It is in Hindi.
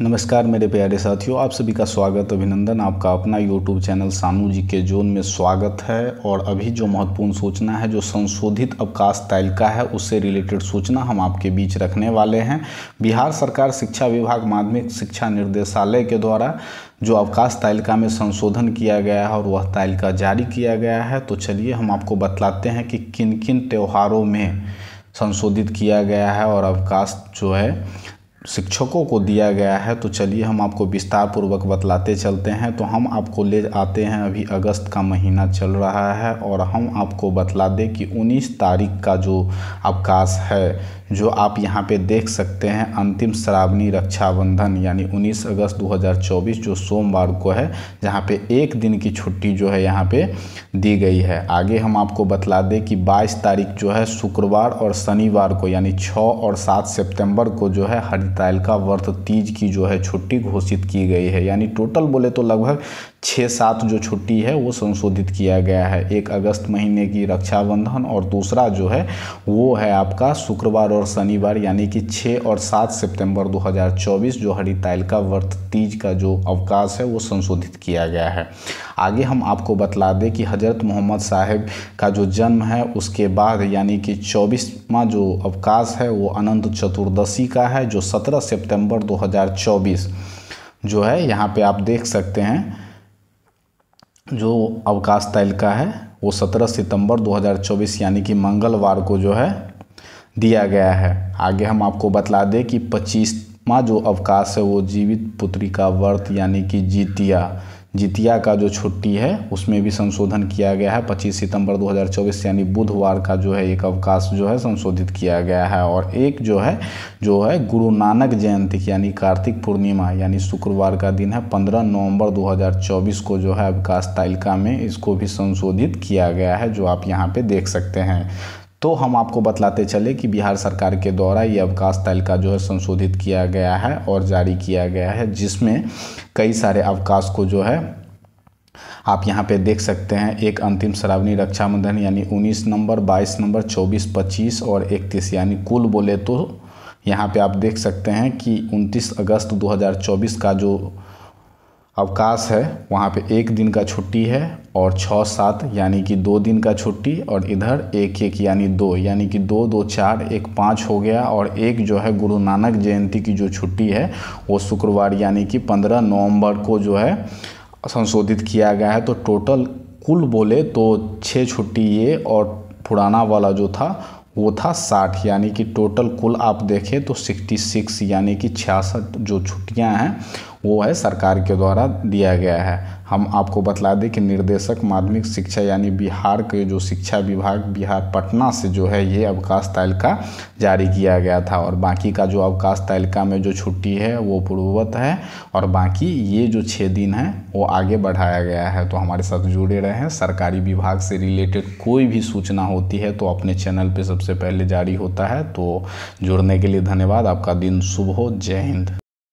नमस्कार मेरे प्यारे साथियों आप सभी का स्वागत अभिनंदन आपका अपना यूट्यूब चैनल सानू जी के जोन में स्वागत है और अभी जो महत्वपूर्ण सूचना है जो संशोधित अवकाश तालिका है उससे रिलेटेड सूचना हम आपके बीच रखने वाले हैं बिहार सरकार शिक्षा विभाग माध्यमिक शिक्षा निर्देशालय के द्वारा जो अवकाश तालिका में संशोधन किया गया है और वह तालिका जारी किया गया है तो चलिए हम आपको बतलाते हैं कि किन किन त्यौहारों में संशोधित किया गया है और अवकाश जो है शिक्षकों को दिया गया है तो चलिए हम आपको विस्तार पूर्वक बतलाते चलते हैं तो हम आपको ले आते हैं अभी अगस्त का महीना चल रहा है और हम आपको बतला दें कि 19 तारीख का जो अवकाश है जो आप यहाँ पे देख सकते हैं अंतिम श्रावणी रक्षाबंधन यानी 19 अगस्त 2024 जो सोमवार को है जहाँ पे एक दिन की छुट्टी जो है यहाँ पे दी गई है आगे हम आपको बतला दें कि 22 तारीख जो है शुक्रवार और शनिवार को यानी 6 और 7 सितंबर को जो है हर तालिकावर्त तीज की जो है छुट्टी घोषित की गई है यानी टोटल बोले तो लगभग छः सात जो छुट्टी है वो संशोधित किया गया है एक अगस्त महीने की रक्षाबंधन और दूसरा जो है वो है आपका शुक्रवार और शनिवार यानी कि छः और सात सितंबर 2024 जो का वर्त तीज का जो अवकाश है वो संशोधित किया गया है आगे हम आपको बतला दें कि हज़रत मोहम्मद साहेब का जो जन्म है उसके बाद यानी कि चौबीसवा जो अवकाश है वो अनंत चतुर्दशी का है जो सत्रह सेप्टेम्बर दो जो है यहाँ पे आप देख सकते हैं जो अवकाश तालिका है वो 17 सितंबर 2024 यानी कि मंगलवार को जो है दिया गया है आगे हम आपको बतला दें कि पच्चीसवा जो अवकाश है वो जीवित पुत्री का वर्त यानी कि जीतिया जितिया का जो छुट्टी है उसमें भी संशोधन किया गया है 25 सितंबर 2024 यानी बुधवार का जो है एक अवकाश जो है संशोधित किया गया है और एक जो है जो है गुरु नानक जयंती यानी कार्तिक पूर्णिमा यानी शुक्रवार का दिन है 15 नवंबर 2024 को जो है अवकाश तालिका में इसको भी संशोधित किया गया है जो आप यहाँ पर देख सकते हैं तो हम आपको बतलाते चले कि बिहार सरकार के द्वारा ये अवकाश तालिका जो है संशोधित किया गया है और जारी किया गया है जिसमें कई सारे अवकाश को जो है आप यहाँ पे देख सकते हैं एक अंतिम श्रावणी रक्षाबंधन यानी 19 नंबर 22 नंबर 24 25 और 31 यानी कुल बोले तो यहाँ पे आप देख सकते हैं कि 29 अगस्त 2024 का जो अवकाश है वहाँ पे एक दिन का छुट्टी है और छः सात यानी कि दो दिन का छुट्टी और इधर एक एक यानी दो यानी कि दो दो चार एक पाँच हो गया और एक जो है गुरु नानक जयंती की जो छुट्टी है वो शुक्रवार यानी कि पंद्रह नवंबर को जो है संशोधित किया गया है तो टोटल कुल बोले तो छः छुट्टी ये और पुराना वाला जो था वो था साठ यानी कि टोटल कुल आप देखें तो सिक्सटी सिक्स यानी कि छियासठ जो छुट्टियां हैं वो है सरकार के द्वारा दिया गया है हम आपको बतला दें कि निर्देशक माध्यमिक शिक्षा यानी बिहार के जो शिक्षा विभाग बिहार पटना से जो है ये अवकाश तालिका जारी किया गया था और बाकी का जो अवकाश तालिका में जो छुट्टी है वो पूर्ववत है और बाकी ये जो छः दिन है वो आगे बढ़ाया गया है तो हमारे साथ जुड़े रहे हैं सरकारी विभाग से रिलेटेड कोई भी सूचना होती है तो अपने चैनल पर सबसे पहले जारी होता है तो जुड़ने के लिए धन्यवाद आपका दिन शुभ हो जय हिंद